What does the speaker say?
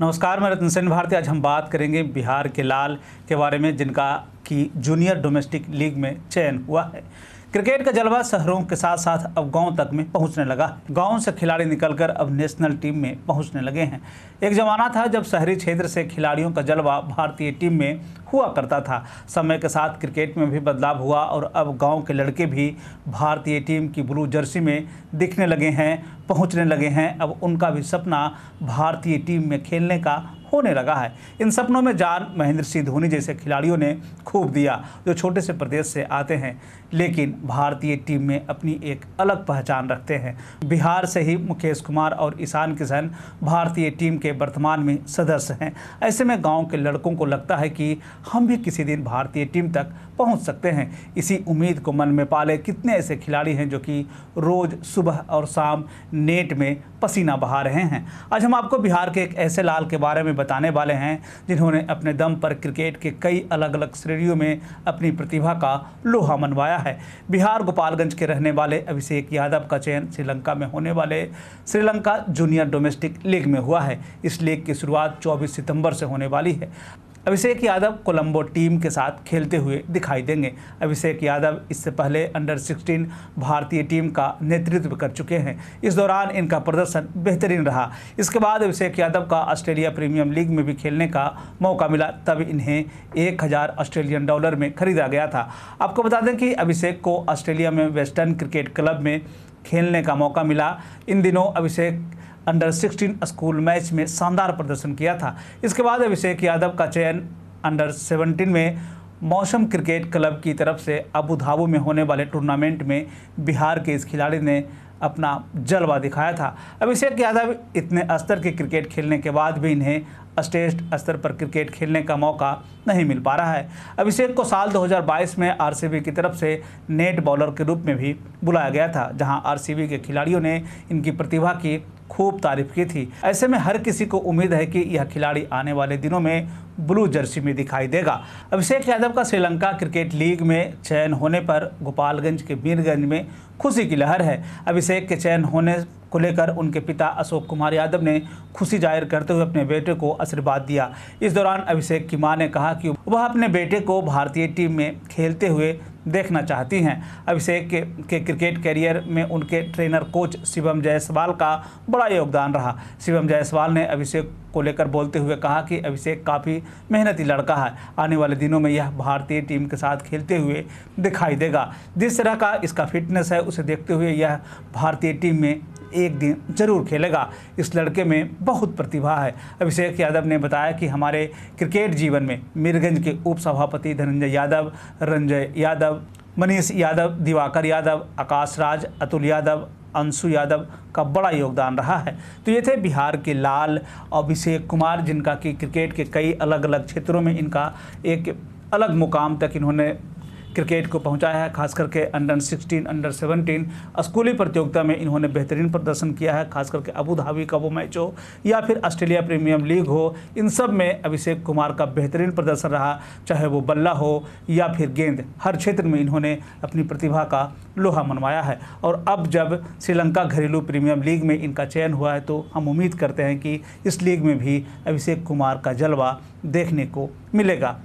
नमस्कार मैं रतन सेन भारती आज हम बात करेंगे बिहार के लाल के बारे में जिनका की जूनियर डोमेस्टिक लीग में चयन हुआ है क्रिकेट का जलवा शहरों के साथ साथ अब गांव तक में पहुंचने लगा है गाँव से खिलाड़ी निकलकर अब नेशनल टीम में पहुंचने लगे हैं एक जमाना था जब शहरी क्षेत्र से खिलाड़ियों का जलवा भारतीय टीम में हुआ करता था समय के साथ क्रिकेट में भी बदलाव हुआ और अब गांव के लड़के भी भारतीय टीम की ब्लू जर्सी में दिखने लगे हैं पहुँचने लगे हैं अब उनका भी सपना भारतीय टीम में खेलने का होने लगा है इन सपनों में जान महेंद्र सिंह धोनी जैसे खिलाड़ियों ने खूब दिया जो छोटे से प्रदेश से आते हैं लेकिन भारतीय टीम में अपनी एक अलग पहचान रखते हैं बिहार से ही मुकेश कुमार और ईशान किशन भारतीय टीम के वर्तमान में सदस्य हैं ऐसे में गांव के लड़कों को लगता है कि हम भी किसी दिन भारतीय टीम तक पहुंच सकते हैं इसी उम्मीद को मन में पाले कितने ऐसे खिलाड़ी हैं जो कि रोज़ सुबह और शाम नेट में पसीना बहा रहे हैं आज हम आपको बिहार के एक ऐसे लाल के बारे में बताने वाले हैं जिन्होंने अपने दम पर क्रिकेट के कई अलग अलग श्रेणियों में अपनी प्रतिभा का लोहा मनवाया है बिहार गोपालगंज के रहने वाले अभिषेक यादव का चयन श्रीलंका में होने वाले श्रीलंका जूनियर डोमेस्टिक लीग में हुआ है इस लीग की शुरुआत चौबीस सितम्बर से होने वाली है अभिषेक यादव कोलंबो टीम के साथ खेलते हुए दिखाई देंगे अभिषेक यादव इससे पहले अंडर 16 भारतीय टीम का नेतृत्व कर चुके हैं इस दौरान इनका प्रदर्शन बेहतरीन रहा इसके बाद अभिषेक यादव का ऑस्ट्रेलिया प्रीमियम लीग में भी खेलने का मौका मिला तब इन्हें एक ऑस्ट्रेलियन डॉलर में खरीदा गया था आपको बता दें कि अभिषेक को ऑस्ट्रेलिया में वेस्टर्न क्रिकेट क्लब में खेलने का मौका मिला इन दिनों अभिषेक अंडर 16 स्कूल मैच में शानदार प्रदर्शन किया था इसके बाद अभिषेक यादव का चयन अंडर 17 में मौसम क्रिकेट क्लब की तरफ से अबूधाबू में होने वाले टूर्नामेंट में बिहार के इस खिलाड़ी ने अपना जलवा दिखाया था अभिषेक यादव इतने स्तर के क्रिकेट खेलने के बाद भी इन्हें स्टेट स्तर पर क्रिकेट खेलने का मौका नहीं मिल पा रहा है अभिषेक को साल 2022 में आरसीबी की तरफ से नेट बॉलर के रूप में भी बुलाया गया था जहां आरसीबी के खिलाड़ियों ने इनकी प्रतिभा की खूब तारीफ की थी ऐसे में हर किसी को उम्मीद है कि यह खिलाड़ी आने वाले दिनों में ब्लू जर्सी में दिखाई देगा अभिषेक यादव का श्रीलंका क्रिकेट लीग में चयन होने पर गोपालगंज के मीरगंज में खुशी की लहर है अभिषेक के चयन होने को लेकर उनके पिता अशोक कुमार यादव ने खुशी जाहिर करते हुए अपने बेटे को आशीर्वाद दिया इस दौरान अभिषेक की मां ने कहा कि वह अपने बेटे को भारतीय टीम में खेलते हुए देखना चाहती हैं अभिषेक के, के क्रिकेट कैरियर में उनके ट्रेनर कोच शिवम जायसवाल का बड़ा योगदान रहा शिवम जायसवाल ने अभिषेक को लेकर बोलते हुए कहा कि अभिषेक काफ़ी मेहनती लड़का है आने वाले दिनों में यह भारतीय टीम के साथ खेलते हुए दिखाई देगा जिस तरह का इसका फिटनेस है उसे देखते हुए यह भारतीय टीम में एक दिन जरूर खेलेगा इस लड़के में बहुत प्रतिभा है अभिषेक यादव ने बताया कि हमारे क्रिकेट जीवन में मीरगंज के उपसभापति धनंजय यादव रंजय यादव मनीष यादव दिवाकर यादव आकाश राज अतुल यादव अंशु यादव का बड़ा योगदान रहा है तो ये थे बिहार के लाल अभिषेक कुमार जिनका कि क्रिकेट के कई अलग अलग क्षेत्रों में इनका एक अलग मुकाम तक इन्होंने क्रिकेट को पहुंचाया है खास करके अंडर 16, अंडर 17 स्कूली प्रतियोगिता में इन्होंने बेहतरीन प्रदर्शन किया है खास करके अबू धाबी का वो मैच हो या फिर ऑस्ट्रेलिया प्रीमियम लीग हो इन सब में अभिषेक कुमार का बेहतरीन प्रदर्शन रहा चाहे वो बल्ला हो या फिर गेंद हर क्षेत्र में इन्होंने अपनी प्रतिभा का लोहा मनवाया है और अब जब श्रीलंका घरेलू प्रीमियम लीग में इनका चयन हुआ है तो हम उम्मीद करते हैं कि इस लीग में भी अभिषेक कुमार का जलवा देखने को मिलेगा